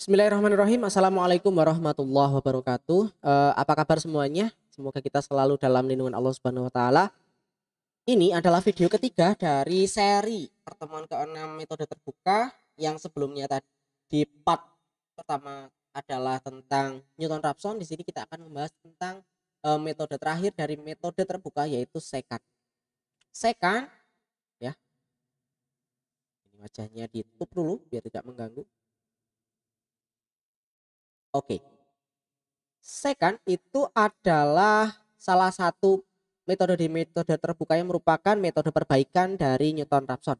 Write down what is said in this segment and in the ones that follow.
Bismillahirrahmanirrahim. Assalamualaikum warahmatullahi wabarakatuh. Eh, apa kabar semuanya? Semoga kita selalu dalam lindungan Allah Subhanahu wa taala. Ini adalah video ketiga dari seri pertemuan keenam metode terbuka yang sebelumnya tadi di part pertama adalah tentang Newton Raphson. Di sini kita akan membahas tentang eh, metode terakhir dari metode terbuka yaitu second. Second ya. Ini wajahnya ditutup dulu biar tidak mengganggu. Oke. Second itu adalah salah satu metode di metode terbuka yang merupakan metode perbaikan dari Newton-Raphson.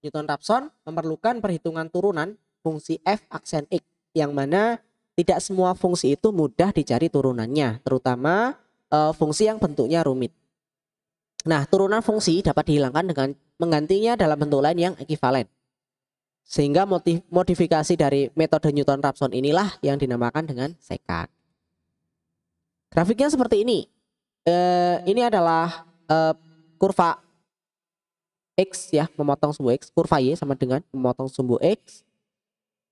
Newton-Raphson memerlukan perhitungan turunan fungsi f aksen x yang mana tidak semua fungsi itu mudah dicari turunannya, terutama e, fungsi yang bentuknya rumit. Nah, turunan fungsi dapat dihilangkan dengan menggantinya dalam bentuk lain yang ekivalen. Sehingga motif, modifikasi dari metode Newton-Raphson inilah yang dinamakan dengan sekat. Grafiknya seperti ini. E, ini adalah e, kurva X ya, memotong sumbu X. Kurva Y sama dengan memotong sumbu X.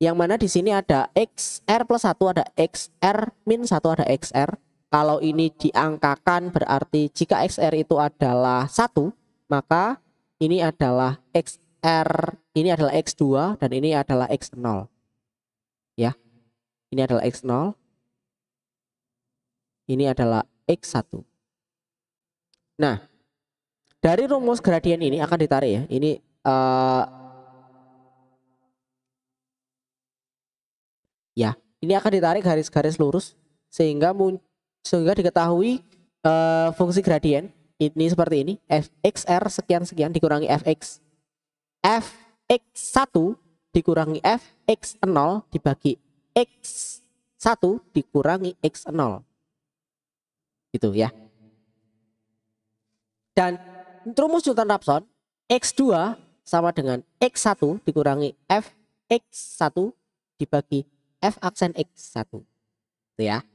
Yang mana di sini ada XR plus satu, ada XR min satu, ada XR. Kalau ini diangkakan berarti jika XR itu adalah satu, maka ini adalah X R ini adalah X2 dan ini adalah X0. Ya. Ini adalah X0. Ini adalah X1. Nah, dari rumus gradien ini akan ditarik ya. Ini uh, ya, ini akan ditarik garis-garis lurus sehingga sehingga diketahui uh, fungsi gradien ini seperti ini, fxr sekian sekian dikurangi fx fx1 dikurangi fx0 dibagi x1 dikurangi x0. Gitu ya. Dan rumus Newton-Raphson x2 sama dengan x1 dikurangi fx1 dibagi f aksen x1. Gitu ya.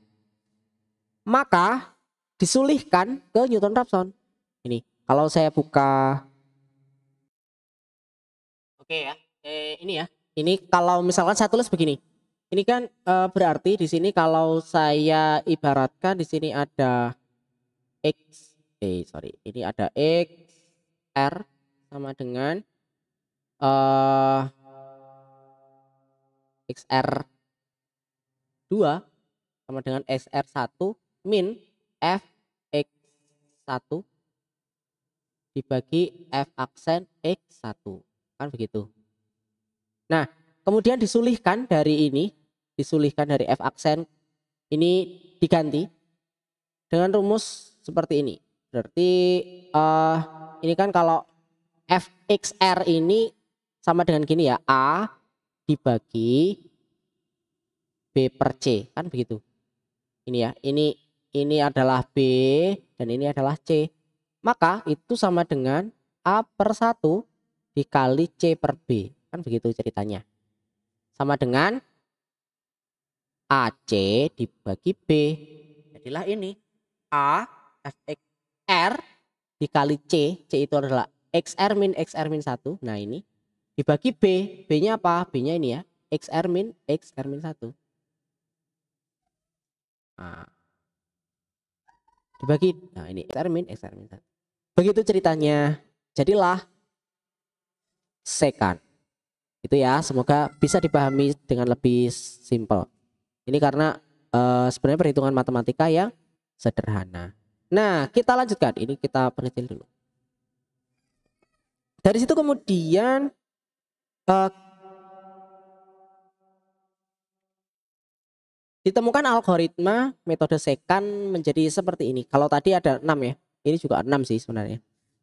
Maka disulihkan ke Newton-Raphson. Ini kalau saya buka Oke ya. Eh, ini ya. Ini kalau misalkan saya tulis begini. Ini kan e, berarti di sini kalau saya ibaratkan di sini ada x eh sorry, ini ada x r sama dengan eh, x r dua sama dengan x r satu min f x satu dibagi f aksen x satu kan begitu nah kemudian disulihkan dari ini disulihkan dari f aksen ini diganti dengan rumus seperti ini berarti uh, ini kan kalau fxr ini sama dengan gini ya a dibagi b per c kan begitu ini ya ini ini adalah B dan ini adalah C. Maka itu sama dengan A per 1 dikali C per B. Kan begitu ceritanya. Sama dengan AC dibagi B. Jadilah ini A Fx R dikali C. C itu adalah XR min XR min 1. Nah ini dibagi B. B-nya apa? B-nya ini ya. XR min XR min 1. Nah, dibagi. Nah ini XR min XR min 1. Begitu ceritanya. Jadilah sekan itu ya semoga bisa dipahami dengan lebih simpel ini karena e, sebenarnya perhitungan matematika yang sederhana nah kita lanjutkan ini kita penelitian dulu dari situ kemudian e, ditemukan algoritma metode sekan menjadi seperti ini kalau tadi ada 6 ya ini juga 6 sih sebenarnya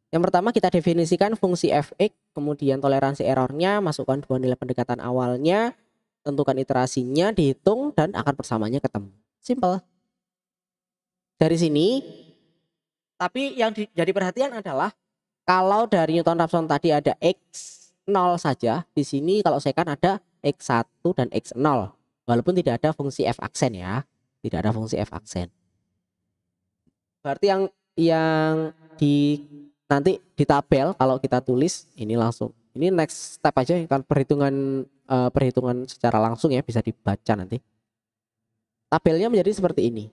yang pertama kita definisikan fungsi fx, kemudian toleransi errornya, masukkan dua nilai pendekatan awalnya, tentukan iterasinya, dihitung, dan akar bersamanya ketemu. Simple. Dari sini, tapi yang jadi perhatian adalah kalau dari Newton Raphson tadi ada x0 saja, di sini kalau saya kan ada x1 dan x0. Walaupun tidak ada fungsi f aksen ya, tidak ada fungsi f aksen. Berarti yang yang di nanti di tabel kalau kita tulis ini langsung ini next step aja kan perhitungan uh, perhitungan secara langsung ya bisa dibaca nanti tabelnya menjadi seperti ini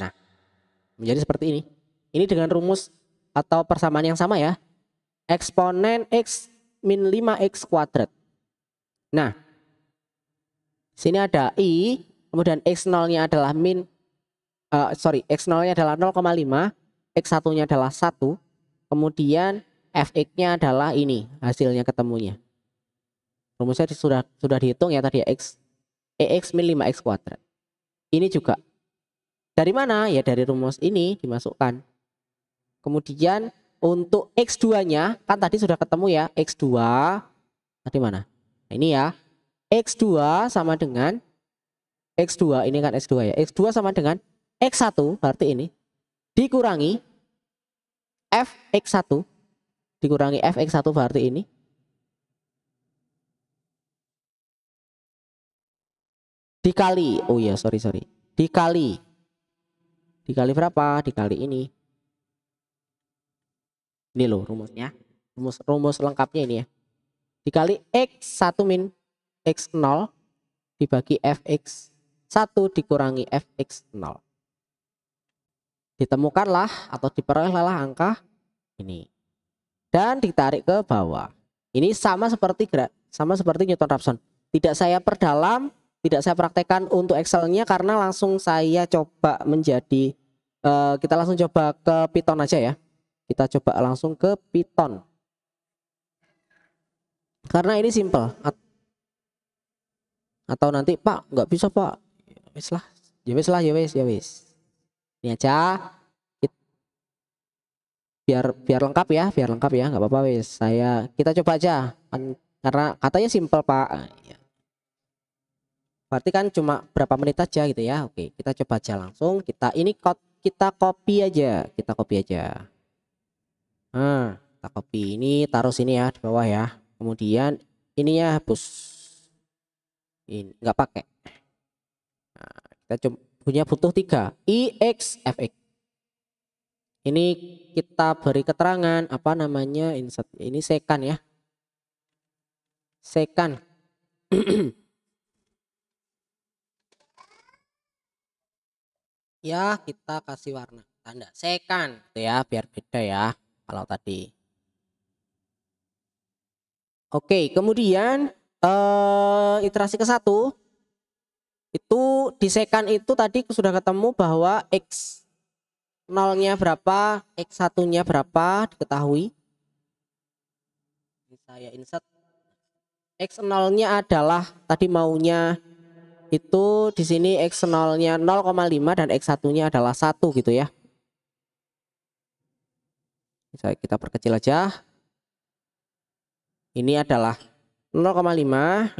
nah menjadi seperti ini ini dengan rumus atau persamaan yang sama ya eksponen x min 5x kuadrat nah sini ada i kemudian X0-nya adalah min, uh, sorry, X0-nya adalah 0,5, X1-nya adalah 1, kemudian fx-nya adalah ini hasilnya ketemunya. Rumusnya sudah sudah dihitung ya tadi ya, x ex min 5x kuadrat. Ini juga. Dari mana? Ya dari rumus ini dimasukkan. Kemudian untuk x2-nya kan tadi sudah ketemu ya x2 tadi mana? Nah, ini ya. x2 sama dengan X2 ini kan X2 ya X2 sama dengan X1 berarti ini dikurangi Fx1 dikurangi Fx1 berarti ini dikali oh iya sorry sorry dikali dikali berapa dikali ini ini loh rumusnya rumus rumus lengkapnya ini ya dikali x1 min x0 dibagi fx 1 dikurangi fx 0. Ditemukanlah atau diperolehlah angka ini. Dan ditarik ke bawah. Ini sama seperti sama seperti Newton-Raphson. Tidak saya perdalam, tidak saya praktekkan untuk Excel-nya karena langsung saya coba menjadi uh, kita langsung coba ke Python aja ya. Kita coba langsung ke Python. Karena ini simple. atau nanti Pak nggak bisa Pak wis lah ya wis lah ya wis ya wis ini aja biar biar lengkap ya biar lengkap ya nggak apa-apa wis saya kita coba aja kan, karena katanya simple pak berarti kan cuma berapa menit aja gitu ya oke kita coba aja langsung kita ini kita copy aja kita copy aja nah kita copy ini taruh sini ya di bawah ya kemudian ini ya bus ini nggak pakai kita punya butuh tiga, IX, FX. Ini kita beri keterangan apa namanya insert ini sekan ya. Sekan. ya kita kasih warna tanda sekan gitu ya biar beda ya kalau tadi oke kemudian eh, iterasi ke satu itu di sekan itu tadi sudah ketemu bahwa x nolnya berapa x satunya berapa diketahui saya insert x nolnya adalah tadi maunya itu di sini x nolnya 0,5 dan x satunya adalah satu gitu ya saya kita perkecil aja ini adalah 0,5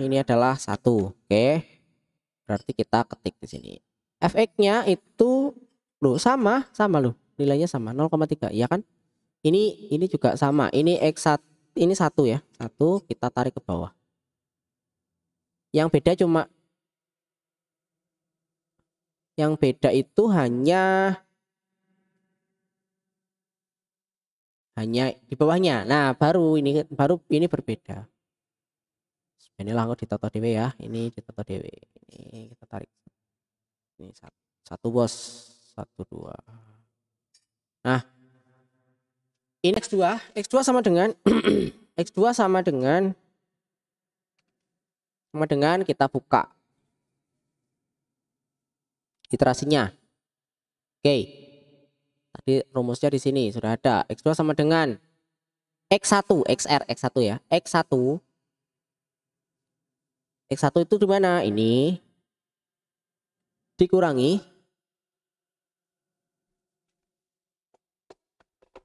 ini adalah satu oke okay. Berarti kita ketik di sini. FX-nya itu lo sama, sama loh. Nilainya sama 0,3, ya kan? Ini ini juga sama. Ini X1 ini satu ya. Satu kita tarik ke bawah. Yang beda cuma yang beda itu hanya hanya di bawahnya. Nah, baru ini baru ini berbeda ini langkut ditoto dewe ya ini ditoto dewe ini kita tarik ini satu, satu bos satu dua nah ini x2 x2 sama dengan x2 sama dengan sama dengan kita buka iterasinya oke okay. tadi rumusnya di sini sudah ada x2 sama dengan x1 xr x1 ya x1 X1 itu di mana? Ini dikurangi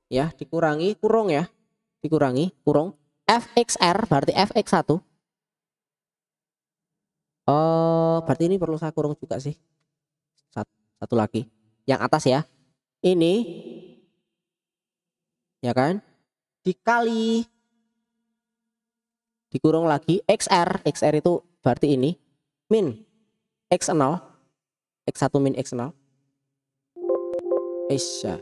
ya, dikurangi kurung ya. Dikurangi kurung fxr berarti fx1. Oh, berarti ini perlu saya kurung juga sih. Satu, satu lagi. Yang atas ya. Ini ya kan? Dikali dikurung lagi XR. XR itu berarti ini min x0 x1 min x0 Aisha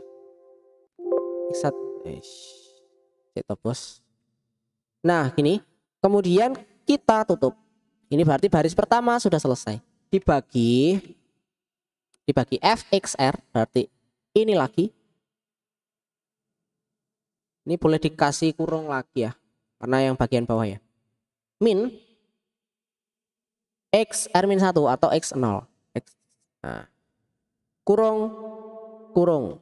x1 kita bos Nah gini Kemudian kita tutup Ini berarti baris pertama sudah selesai Dibagi Dibagi fxr Berarti ini lagi Ini boleh dikasih kurung lagi ya Karena yang bagian bawah ya Min X r satu atau x nol X, nah. Kurung, kurung.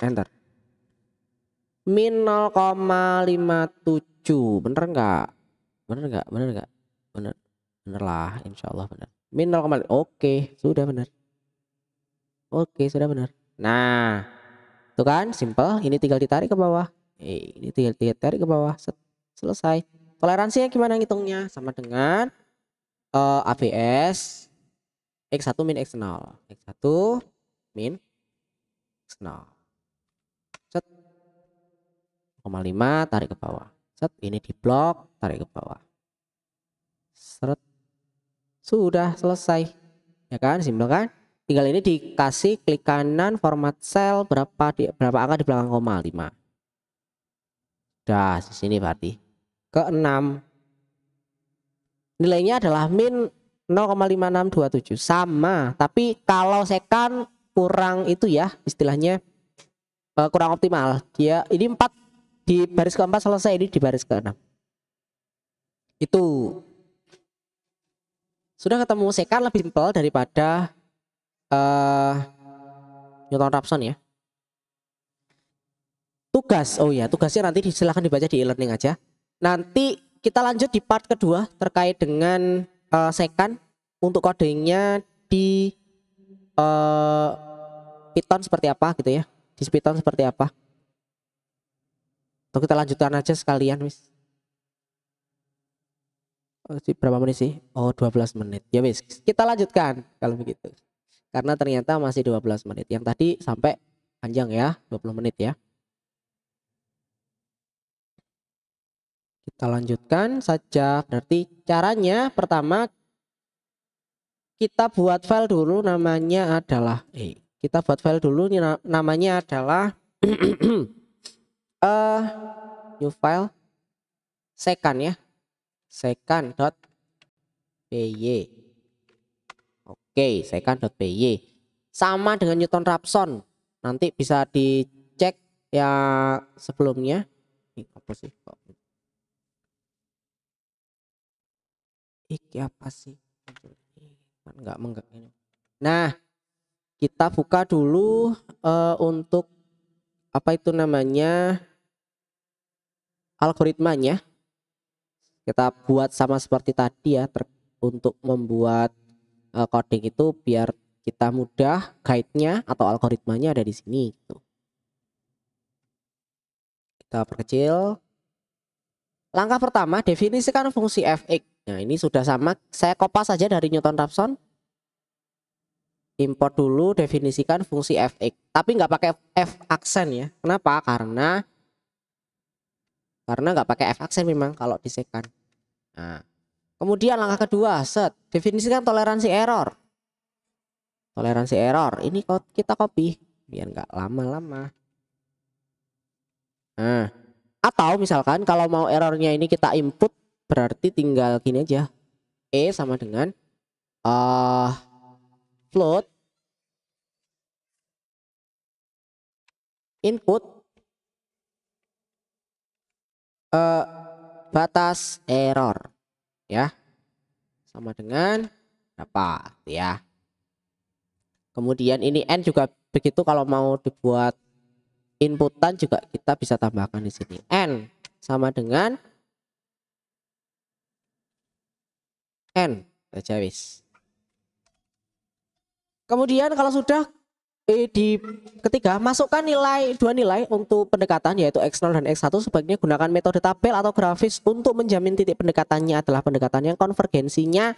Enter. Min nol koma lima tujuh Bener nggak? Bener nggak? Bener nggak? Bener. Bener lah, insyaallah bener. Min nol koma Oke, sudah bener. Oke, sudah bener. Nah, itu kan simple. Ini tinggal ditarik ke bawah. Eh, ini tinggal ditarik ke bawah. Selesai. Toleransinya gimana ngitungnya? Sama dengan uh, eh, ABS X1 min X0 X1 min X0 set 0,5 tarik ke bawah set ini di blok tarik ke bawah seret sudah selesai ya kan simpel kan tinggal ini dikasih klik kanan format cell berapa di, berapa angka di belakang koma 5 sudah di sini berarti ke 6 nilainya adalah min 0,5627 sama tapi kalau sekan kurang itu ya istilahnya uh, kurang optimal dia ini 4 di baris keempat selesai ini di baris keenam itu sudah ketemu sekan lebih simpel daripada uh, Newton Raphson ya tugas oh ya tugasnya nanti silahkan dibaca di e-learning aja nanti kita lanjut di part kedua terkait dengan uh, eh, second untuk codingnya di uh, Python seperti apa gitu ya di Python seperti apa atau kita lanjutkan aja sekalian wis oh, berapa menit sih oh 12 menit ya wis kita lanjutkan kalau begitu karena ternyata masih 12 menit yang tadi sampai panjang ya 20 menit ya Kita lanjutkan saja. Berarti caranya pertama kita buat file dulu namanya adalah eh kita buat file dulu namanya adalah uh, new file second ya. second.py. Oke, second.py sama dengan Newton Raphson. Nanti bisa dicek ya sebelumnya. Ini apa sih kok iki apa sih kan nggak menggak ini nah kita buka dulu uh, untuk apa itu namanya algoritmanya kita buat sama seperti tadi ya ter, untuk membuat uh, coding itu biar kita mudah guide-nya atau algoritmanya ada di sini itu Kita perkecil Langkah pertama, definisikan fungsi fx. Nah, ini sudah sama. Saya kopas saja dari Newton-Raphson. Import dulu, definisikan fungsi fx. Tapi nggak pakai f aksen ya. Kenapa? Karena karena nggak pakai f aksen memang kalau disekan. Nah, kemudian langkah kedua, set. Definisikan toleransi error. Toleransi error. Ini kita copy biar nggak lama-lama. Nah, atau misalkan kalau mau errornya ini kita input berarti tinggal gini aja. E sama dengan uh, float input uh, batas error ya sama dengan berapa ya kemudian ini n juga begitu kalau mau dibuat inputan juga kita bisa tambahkan di sini. N sama dengan N. Jawis. Kemudian kalau sudah eh, di ketiga, masukkan nilai dua nilai untuk pendekatan yaitu X0 dan X1 sebaiknya gunakan metode tabel atau grafis untuk menjamin titik pendekatannya adalah pendekatan yang konvergensinya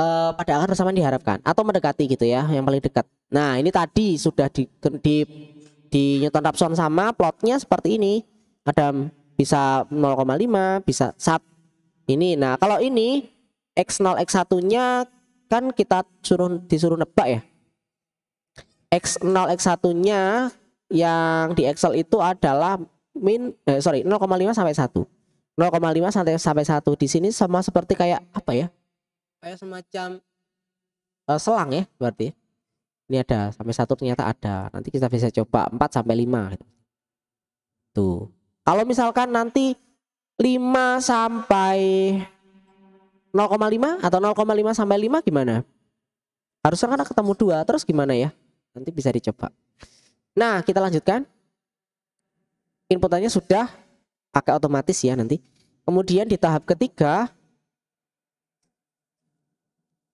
eh, pada akar bersamaan diharapkan atau mendekati gitu ya, yang paling dekat. Nah, ini tadi sudah di, di di Newton Raphson sama plotnya seperti ini ada bisa 0,5 bisa sat ini nah kalau ini x0 x1 nya kan kita suruh disuruh nebak ya x0 x1 nya yang di Excel itu adalah min eh, sorry 0,5 sampai 1 0,5 sampai sampai 1 di sini sama seperti kayak apa ya kayak semacam uh, selang ya berarti ini ada sampai satu ternyata ada nanti kita bisa coba 4 sampai 5 gitu. tuh kalau misalkan nanti 5 sampai 0,5 atau 0,5 sampai 5 gimana harusnya kan ketemu dua terus gimana ya nanti bisa dicoba nah kita lanjutkan inputannya sudah pakai otomatis ya nanti kemudian di tahap ketiga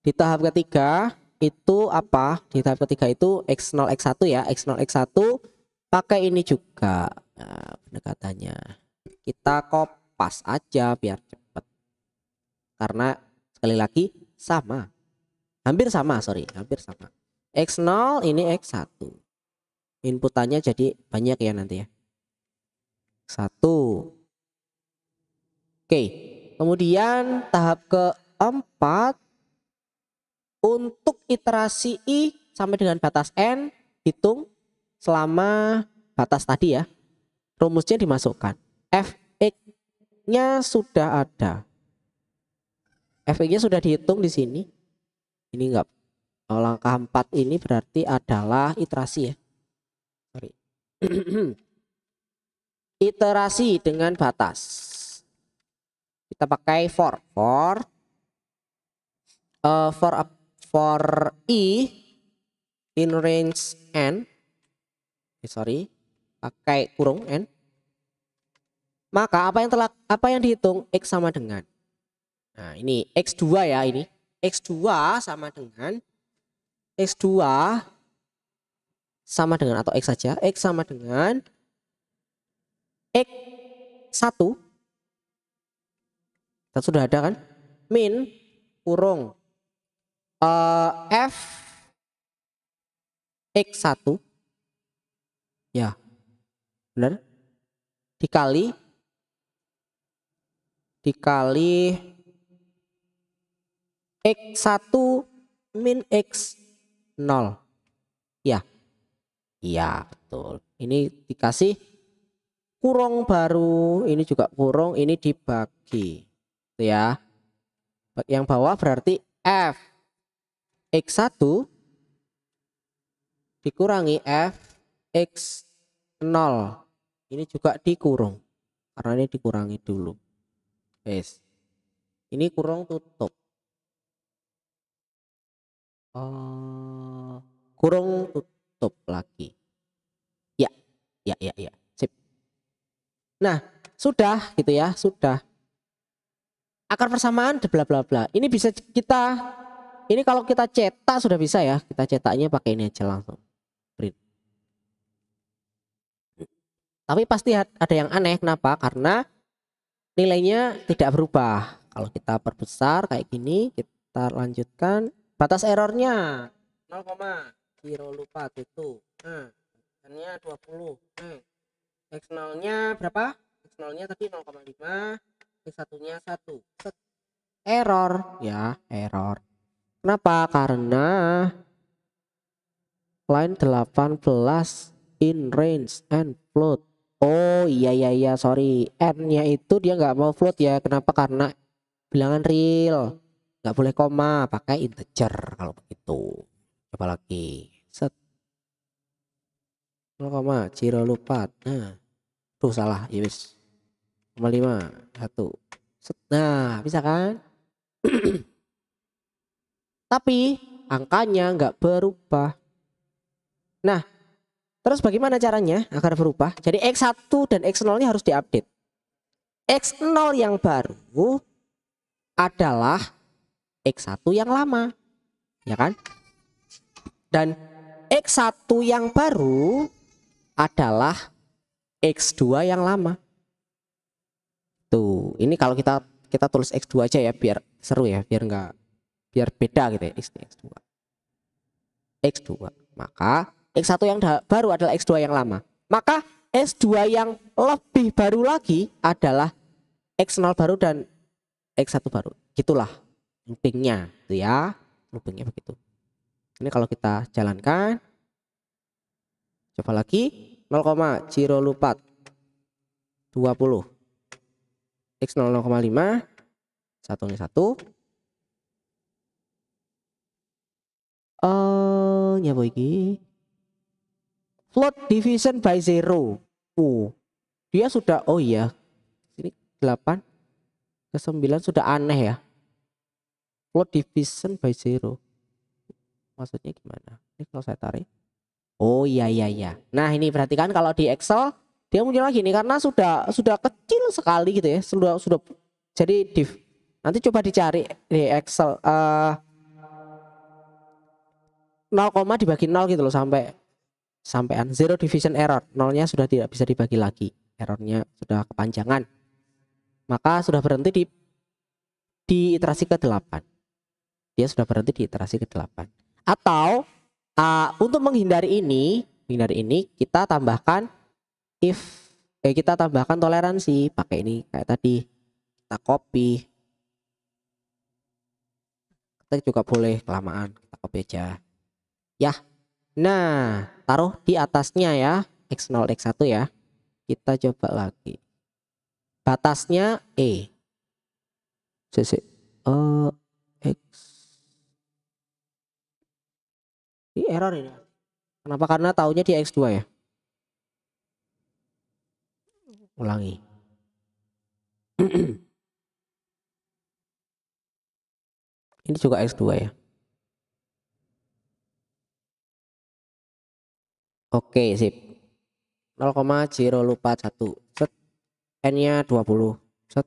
di tahap ketiga itu apa di tahap ketiga itu x0 x1 ya x0 x1 pakai ini juga nah, pendekatannya kita kopas aja biar cepet karena sekali lagi sama hampir sama sorry hampir sama x0 ini x1 inputannya jadi banyak ya nanti ya satu oke kemudian tahap keempat untuk iterasi i sampai dengan batas n hitung selama batas tadi ya rumusnya dimasukkan f x nya sudah ada f x nya sudah dihitung di sini ini enggak oh, langkah 4 ini berarti adalah iterasi ya sorry iterasi dengan batas kita pakai for for uh, for for i e in range n eh, sorry pakai kurung n maka apa yang telah apa yang dihitung x sama dengan nah ini x2 ya ini x2 sama dengan x2 sama dengan atau x saja x sama dengan x1 kita sudah ada kan min kurung uh, f x1 ya benar dikali dikali x1 min x0 ya iya betul ini dikasih kurung baru ini juga kurung ini dibagi ya yang bawah berarti f X1 dikurangi F X0. Ini juga dikurung. Karena ini dikurangi dulu. Yes. Ini kurung tutup. Uh, kurung tutup lagi. Ya, ya, ya, ya. Sip. Nah, sudah gitu ya, sudah. Akar persamaan bla bla bla. Ini bisa kita ini kalau kita cetak sudah bisa ya. Kita cetaknya pakai ini aja langsung. Print. Tapi pasti ada yang aneh. Kenapa? Karena nilainya tidak berubah. Kalau kita perbesar kayak gini, kita lanjutkan. Batas errornya 0, kilo lupa itu. Nah, n-nya 20. Nah, x0-nya berapa? x0-nya tadi 0,5, x1-nya 1. Error ya, error. Kenapa? Karena line 18 in range and float. Oh iya iya iya sorry n-nya itu dia nggak mau float ya. Kenapa? Karena bilangan real nggak boleh koma pakai integer kalau begitu. Coba lagi set 0, zero lupa. Nah, tuh salah. Ya wis. lima satu. Set. Nah, bisa kan? Tapi angkanya nggak berubah. Nah, terus bagaimana caranya agar berubah? Jadi X1 dan x 0 ini harus diupdate. X0 yang baru adalah X1 yang lama. Ya kan? Dan X1 yang baru adalah X2 yang lama. Tuh, ini kalau kita kita tulis X2 aja ya biar seru ya, biar nggak biar beda gitu ya X1 X2 X2 maka X1 yang baru adalah X2 yang lama maka S2 yang lebih baru lagi adalah X0 baru dan X1 baru gitulah loopingnya gitu ya loopingnya begitu ini kalau kita jalankan coba lagi 0,04 20 X0 0,5 satu ini satu Eh, nyapa iki float division by zero uh, dia sudah oh iya ini delapan ke 9 sudah aneh ya float division by zero maksudnya gimana ini kalau saya tarik oh iya iya iya nah ini perhatikan kalau di Excel dia muncul lagi nih karena sudah sudah kecil sekali gitu ya sudah sudah jadi div nanti coba dicari di Excel uh, 0 dibagi 0 gitu loh sampai sampean zero division error nolnya sudah tidak bisa dibagi lagi errornya sudah kepanjangan maka sudah berhenti di di iterasi ke 8 dia sudah berhenti di iterasi ke 8 atau uh, untuk menghindari ini menghindari ini kita tambahkan if eh, kita tambahkan toleransi pakai ini kayak tadi kita copy kita juga boleh kelamaan kita copy aja ya. Nah, taruh di atasnya ya, X0, X1 ya. Kita coba lagi. Batasnya E. cc e eh, X. Di error ini. Kenapa? Karena taunya di X2 ya. Ulangi. ini juga X2 ya. Oke, sip. 0,041 lupa 1. Set. N-nya 20. Set.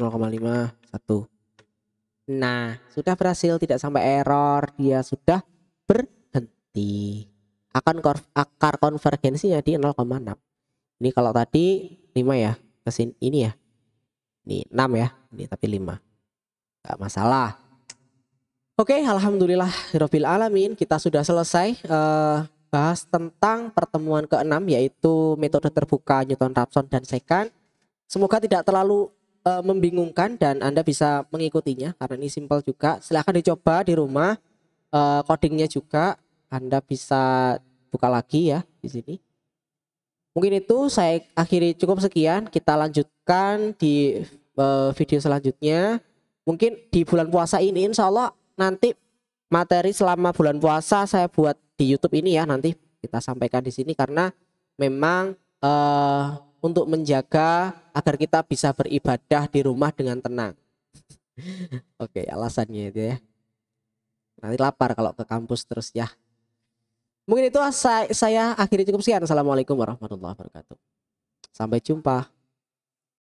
0,5 1. Nah, sudah berhasil tidak sampai error, dia sudah berhenti. Akan akar konvergensinya di 0,6. Ini kalau tadi 5 ya, ke sini ini ya. Ini 6 ya, ini tapi 5. Gak masalah. Oke, alhamdulillah alamin kita sudah selesai uh, bahas tentang pertemuan keenam yaitu metode terbuka Newton-Raphson dan Secant. Semoga tidak terlalu e, membingungkan dan Anda bisa mengikutinya karena ini simple juga. Silahkan dicoba di rumah. E, codingnya juga Anda bisa buka lagi ya di sini. Mungkin itu saya akhiri cukup sekian. Kita lanjutkan di e, video selanjutnya. Mungkin di bulan puasa ini insya Allah nanti materi selama bulan puasa saya buat di YouTube ini ya nanti kita sampaikan di sini karena memang uh, untuk menjaga agar kita bisa beribadah di rumah dengan tenang. Oke, okay, alasannya itu ya. Nanti lapar kalau ke kampus terus ya. Mungkin itu saya, saya akhiri cukup sekian. Assalamualaikum warahmatullahi wabarakatuh. Sampai jumpa.